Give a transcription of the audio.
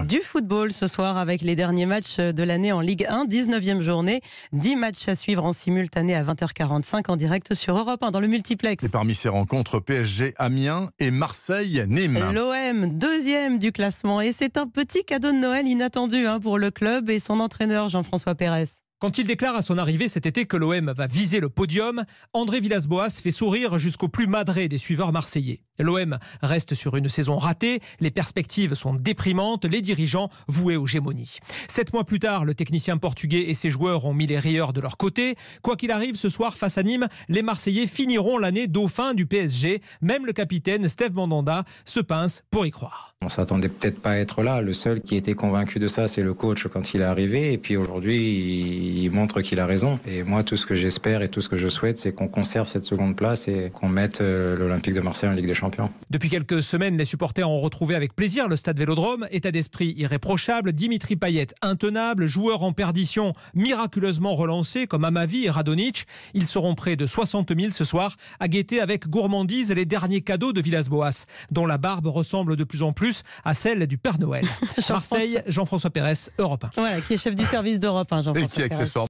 Du football ce soir avec les derniers matchs de l'année en Ligue 1, 19e journée. 10 matchs à suivre en simultané à 20h45 en direct sur Europe 1 dans le multiplex. Et parmi ces rencontres, PSG Amiens et Marseille-Nîmes. L'OM, deuxième du classement. Et c'est un petit cadeau de Noël inattendu hein, pour le club et son entraîneur Jean-François Pérez. Quand il déclare à son arrivée cet été que l'OM va viser le podium, André Villas-Boas fait sourire jusqu'au plus madré des suiveurs marseillais. L'OM reste sur une saison ratée, les perspectives sont déprimantes, les dirigeants voués aux gémonies. Sept mois plus tard, le technicien portugais et ses joueurs ont mis les rieurs de leur côté. Quoi qu'il arrive, ce soir face à Nîmes, les Marseillais finiront l'année dauphin du PSG. Même le capitaine Steve Mandanda se pince pour y croire. On s'attendait peut-être pas à être là. Le seul qui était convaincu de ça, c'est le coach quand il est arrivé. Et puis aujourd'hui, il il montre qu'il a raison. Et moi, tout ce que j'espère et tout ce que je souhaite, c'est qu'on conserve cette seconde place et qu'on mette euh, l'Olympique de Marseille en Ligue des Champions. Depuis quelques semaines, les supporters ont retrouvé avec plaisir le stade Vélodrome. État d'esprit irréprochable, Dimitri Payet intenable, joueur en perdition miraculeusement relancé comme Amavi et Radonic. Ils seront près de 60 000 ce soir à guetter avec gourmandise les derniers cadeaux de Villas-Boas, dont la barbe ressemble de plus en plus à celle du Père Noël. Marseille, Jean-François Pérez, Europe 1. qui est chef du service d'Europe Jean-François Você só